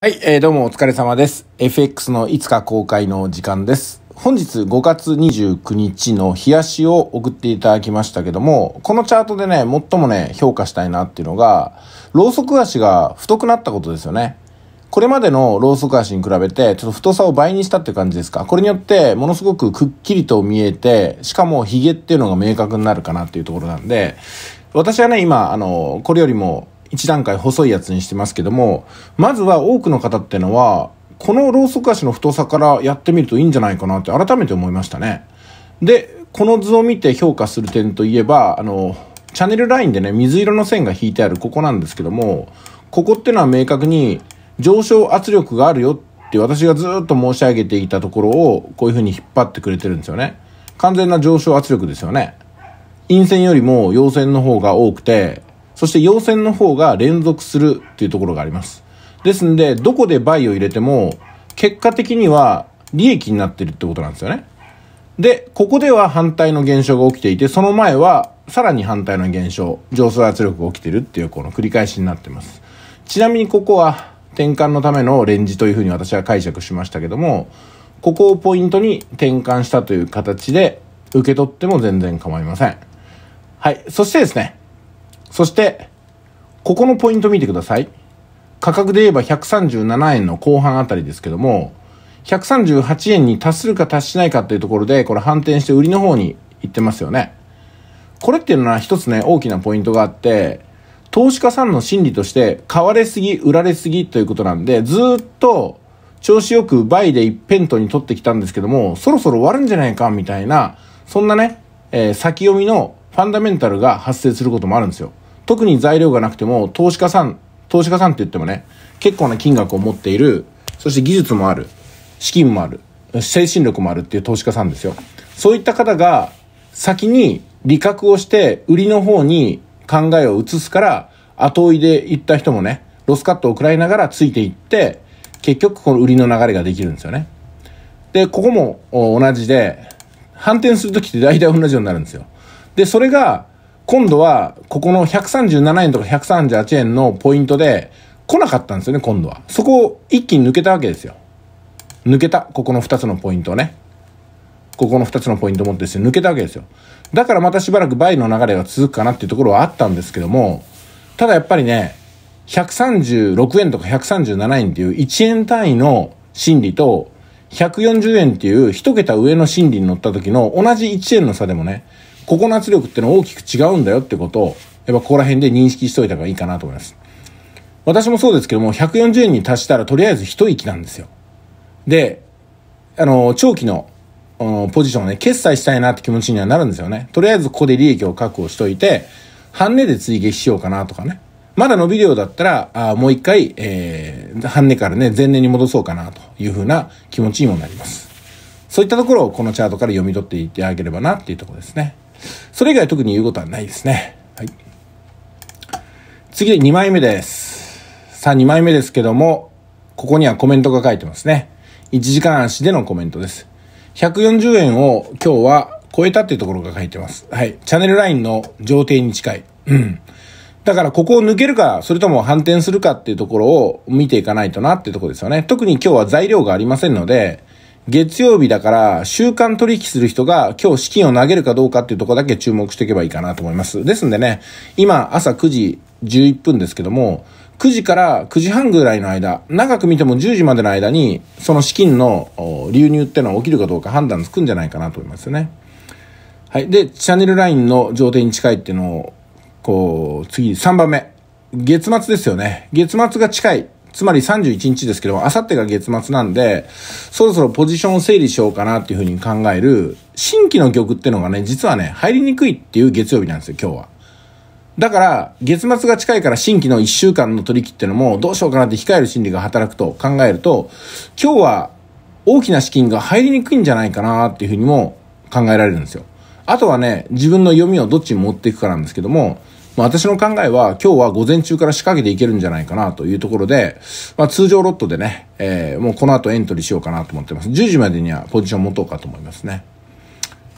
はい、えー、どうもお疲れ様です。FX のいつか公開の時間です。本日5月29日の日足を送っていただきましたけども、このチャートでね、最もね、評価したいなっていうのが、ローソク足が太くなったことですよね。これまでのローソク足に比べて、ちょっと太さを倍にしたっていう感じですか。これによって、ものすごくくっきりと見えて、しかもヒゲっていうのが明確になるかなっていうところなんで、私はね、今、あの、これよりも一段階細いやつにしてますけども、まずは多くの方ってのは、このローソク足の太さからやってみるといいんじゃないかなって改めて思いましたね。で、この図を見て評価する点といえば、あの、チャンネルラインでね、水色の線が引いてあるここなんですけども、ここってのは明確に上昇圧力があるよって私がずっと申し上げていたところをこういう風に引っ張ってくれてるんですよね。完全な上昇圧力ですよね。陰線よりも陽線の方が多くて、そして陽線の方が連続するっていうところがあります。ですんで、どこで倍を入れても、結果的には利益になってるってことなんですよね。で、ここでは反対の現象が起きていて、その前はさらに反対の現象、上昇圧力が起きてるっていうこの繰り返しになってます。ちなみにここは転換のためのレンジというふうに私は解釈しましたけども、ここをポイントに転換したという形で受け取っても全然構いません。はい。そしてですね、そして、ここのポイント見てください。価格で言えば137円の後半あたりですけども、138円に達するか達しないかっていうところで、これ反転して売りの方に行ってますよね。これっていうのは一つね、大きなポイントがあって、投資家さんの心理として、買われすぎ、売られすぎということなんで、ずっと調子よく倍で一辺倒に取ってきたんですけども、そろそろ終わるんじゃないか、みたいな、そんなね、えー、先読みのファンダメンタルが発生することもあるんですよ。特に材料がなくても、投資家さん、投資家さんって言ってもね、結構な金額を持っている、そして技術もある、資金もある、精神力もあるっていう投資家さんですよ。そういった方が先に利確をして売りの方に考えを移すから後追いで行った人もね、ロスカットを食らいながらついていって、結局この売りの流れができるんですよね。で、ここも同じで、反転するときって大体同じようになるんですよ。で、それが今度は、ここの137円とか138円のポイントで来なかったんですよね、今度は。そこを一気に抜けたわけですよ。抜けた。ここの2つのポイントをね。ここの2つのポイント持ってですね、抜けたわけですよ。だからまたしばらく倍の流れが続くかなっていうところはあったんですけども、ただやっぱりね、136円とか137円っていう1円単位の心理と、140円っていう1桁上の心理に乗った時の同じ1円の差でもね、ここの圧力ってのは大きく違うんだよってことを、やっぱここら辺で認識しといた方がいいかなと思います。私もそうですけども、140円に達したらとりあえず一息なんですよ。で、あの、長期のポジションをね、決済したいなって気持ちにはなるんですよね。とりあえずここで利益を確保しといて、半値で追撃しようかなとかね。まだ伸びるようだったら、あもう一回、えー、半値からね、前年に戻そうかなというふうな気持ちにもなります。そういったところをこのチャートから読み取っていってあげればなっていうところですね。それ以外特に言うことはないですね。はい。次で2枚目です。さあ、2枚目ですけども、ここにはコメントが書いてますね。1時間足でのコメントです。140円を今日は超えたっていうところが書いてます。はい。チャンネルラインの上底に近い。うん。だからここを抜けるか、それとも反転するかっていうところを見ていかないとなっていうところですよね。特に今日は材料がありませんので、月曜日だから、週間取引する人が今日資金を投げるかどうかっていうとこだけ注目していけばいいかなと思います。ですんでね、今朝9時11分ですけども、9時から9時半ぐらいの間、長く見ても10時までの間に、その資金の流入ってのは起きるかどうか判断つくんじゃないかなと思いますよね。はい。で、チャンネルラインの上底に近いっていうのを、こう、次、3番目。月末ですよね。月末が近い。つまり31日ですけど、あさってが月末なんで、そろそろポジションを整理しようかなっていうふうに考える、新規の曲っていうのがね、実はね、入りにくいっていう月曜日なんですよ、今日は。だから、月末が近いから新規の1週間の取引っていうのも、どうしようかなって控える心理が働くと考えると、今日は大きな資金が入りにくいんじゃないかなっていうふうにも考えられるんですよ。あとはね、自分の読みをどっちに持っていくかなんですけども、まあ、私の考えは今日は午前中から仕掛けていけるんじゃないかなというところで、まあ、通常ロットでね、えー、もうこの後エントリーしようかなと思ってます。10時までにはポジション持とうかと思いますね。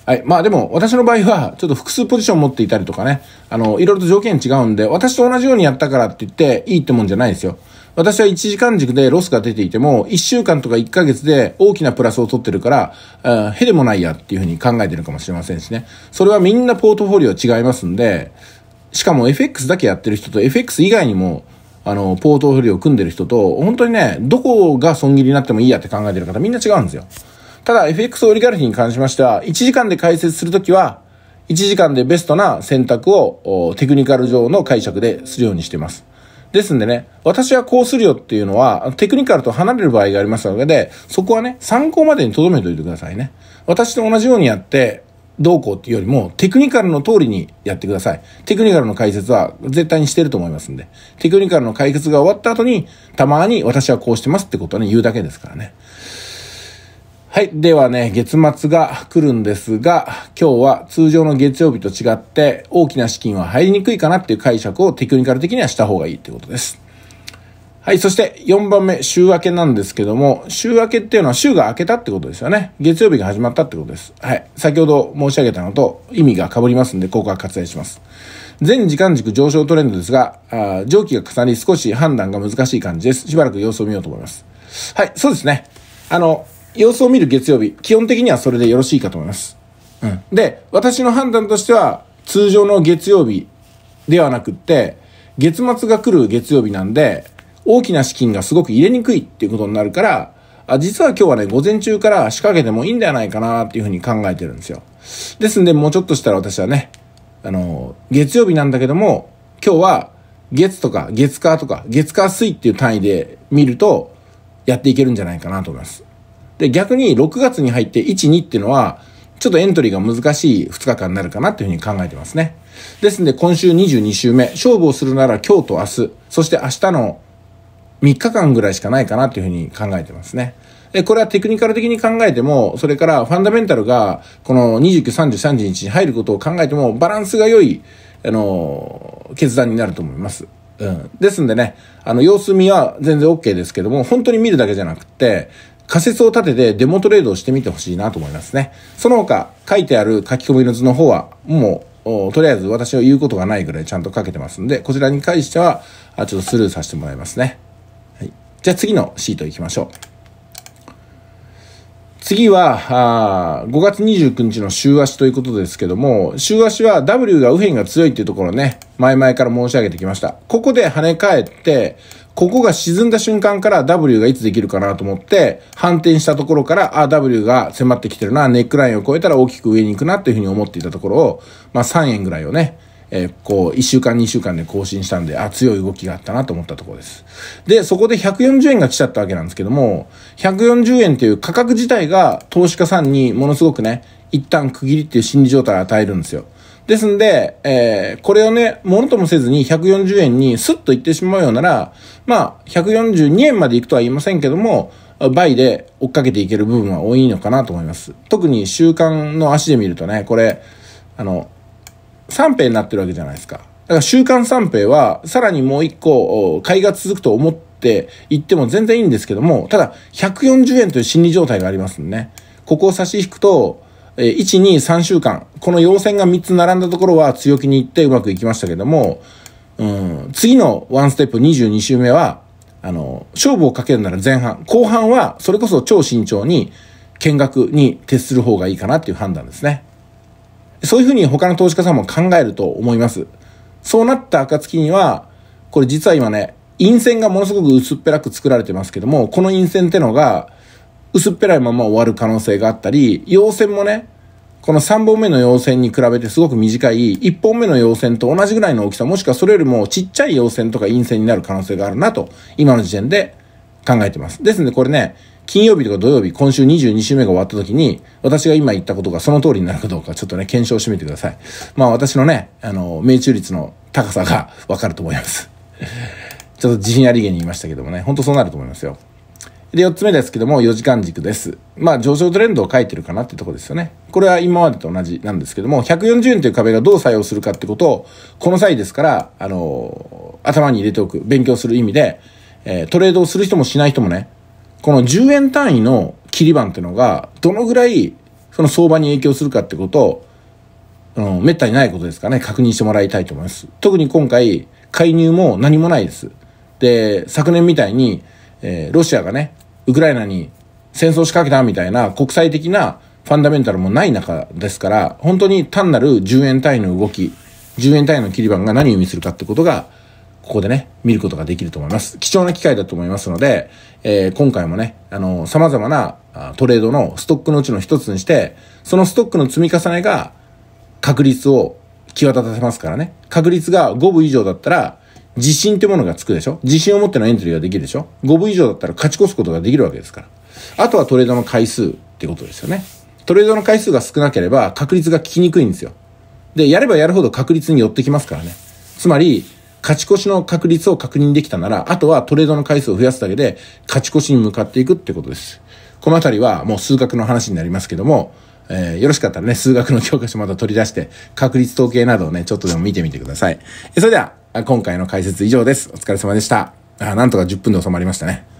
はい。まあでも、私の場合は、ちょっと複数ポジション持っていたりとかね、あの、いろいろと条件違うんで、私と同じようにやったからって言って、いいってもんじゃないですよ。私は1時間軸でロスが出ていても、1週間とか1ヶ月で大きなプラスを取ってるから、へでもないやっていうふうに考えてるかもしれませんしね。それはみんなポートフォリオ違いますんで、しかも FX だけやってる人と FX 以外にも、あの、ポートフリオを組んでる人と、本当にね、どこが損切りになってもいいやって考えてる方みんな違うんですよ。ただ FX オリガルヒに関しましては、1時間で解説するときは、1時間でベストな選択をテクニカル上の解釈でするようにしています。ですんでね、私はこうするよっていうのは、テクニカルと離れる場合がありますので、そこはね、参考までに留めておいてくださいね。私と同じようにやって、どうこうっていうよりも、テクニカルの通りにやってください。テクニカルの解説は絶対にしてると思いますんで。テクニカルの解説が終わった後に、たまに私はこうしてますってことはね、言うだけですからね。はい。ではね、月末が来るんですが、今日は通常の月曜日と違って、大きな資金は入りにくいかなっていう解釈をテクニカル的にはした方がいいってことです。はい。そして4番目、週明けなんですけども、週明けっていうのは週が明けたってことですよね。月曜日が始まったってことです。はい。先ほど申し上げたのと意味が被りますんで、ここは割愛します。全時間軸上昇トレンドですが、あ上記が重なり少し判断が難しい感じです。しばらく様子を見ようと思います。はい。そうですね。あの、様子を見る月曜日、基本的にはそれでよろしいかと思います。うん。で、私の判断としては、通常の月曜日ではなくって、月末が来る月曜日なんで、大きな資金がすごく入れにくいっていうことになるから、あ実は今日はね、午前中から仕掛けてもいいんではないかなっていうふうに考えてるんですよ。ですんで、もうちょっとしたら私はね、あの、月曜日なんだけども、今日は月とか月火とか月火水っていう単位で見ると、やっていけるんじゃないかなと思います。で、逆に6月に入って1、2っていうのは、ちょっとエントリーが難しい2日間になるかなというふうに考えてますね。ですんで今週22週目、勝負をするなら今日と明日、そして明日の3日間ぐらいしかないかなというふうに考えてますね。で、これはテクニカル的に考えても、それからファンダメンタルが、この29、30、3 1日に入ることを考えても、バランスが良い、あの、決断になると思います。うん。ですんでね、あの、様子見は全然 OK ですけども、本当に見るだけじゃなくて、仮説を立ててデモトレードをしてみてほしいなと思いますね。その他、書いてある書き込みの図の方は、もう、とりあえず私は言うことがないぐらいちゃんと書けてますんで、こちらに関しては、ちょっとスルーさせてもらいますね。じゃあ次のシート行きましょう。次は、あ5月29日の週足ということですけども、週足は W が右辺が強いっていうところをね、前々から申し上げてきました。ここで跳ね返って、ここが沈んだ瞬間から W がいつできるかなと思って、反転したところから、あ、W が迫ってきてるな、ネックラインを超えたら大きく上に行くなっていうふうに思っていたところを、まあ3円ぐらいをね、えー、こう、1週間2週間で更新したんで、あ、強い動きがあったなと思ったところです。で、そこで140円が来ちゃったわけなんですけども、140円っていう価格自体が投資家さんにものすごくね、一旦区切りっていう心理状態を与えるんですよ。ですんで、えー、これをね、ものともせずに140円にスッと行ってしまうようなら、まあ、142円まで行くとは言いませんけども、倍で追っかけていける部分は多いのかなと思います。特に週間の足で見るとね、これ、あの、三平になってるわけじゃないですか。だから週刊三平は、さらにもう一個、買いが続くと思って行っても全然いいんですけども、ただ、140円という心理状態がありますんでね。ここを差し引くと、えー、1、2、3週間、この陽線が3つ並んだところは強気にいってうまくいきましたけども、うん、次のワンステップ22週目は、あの、勝負をかけるなら前半、後半はそれこそ超慎重に見学に徹する方がいいかなっていう判断ですね。そういうふうに他の投資家さんも考えると思います。そうなった暁には、これ実は今ね、陰線がものすごく薄っぺらく作られてますけども、この陰線ってのが、薄っぺらいまま終わる可能性があったり、陽線もね、この3本目の陽線に比べてすごく短い、1本目の陽線と同じぐらいの大きさ、もしくはそれよりもちっちゃい陽線とか陰線になる可能性があるなと、今の時点で考えてます。ですのでこれね、金曜日とか土曜日、今週22週目が終わった時に、私が今言ったことがその通りになるかどうか、ちょっとね、検証してみてください。まあ私のね、あの、命中率の高さが わかると思います。ちょっと自信ありげに言いましたけどもね、ほんとそうなると思いますよ。で、4つ目ですけども、4時間軸です。まあ、上昇トレンドを書いてるかなってとこですよね。これは今までと同じなんですけども、140円という壁がどう作用するかってことを、この際ですから、あのー、頭に入れておく、勉強する意味で、えー、トレードをする人もしない人もね、この10円単位の切り板っていうのが、どのぐらい、その相場に影響するかってことを、うん、めったにないことですかね、確認してもらいたいと思います。特に今回、介入も何もないです。で、昨年みたいに、えー、ロシアがね、ウクライナに戦争仕掛けたみたいな国際的なファンダメンタルもない中ですから、本当に単なる10円単位の動き、10円単位の切り板が何を意味するかってことが、ここでね、見ることができると思います。貴重な機会だと思いますので、えー、今回もね、あの、様々なトレードのストックのうちの一つにして、そのストックの積み重ねが確率を際立たせますからね。確率が5分以上だったら、自信ってものがつくでしょ自信を持ってのエントリーができるでしょ ?5 分以上だったら勝ち越すことができるわけですから。あとはトレードの回数ってことですよね。トレードの回数が少なければ確率が効きにくいんですよ。で、やればやるほど確率に寄ってきますからね。つまり、勝ち越しの確率を確認できたなら、あとはトレードの回数を増やすだけで、勝ち越しに向かっていくってことです。このあたりはもう数学の話になりますけども、えー、よろしかったらね、数学の教科書また取り出して、確率統計などをね、ちょっとでも見てみてください。それでは、今回の解説以上です。お疲れ様でした。あなんとか10分で収まりましたね。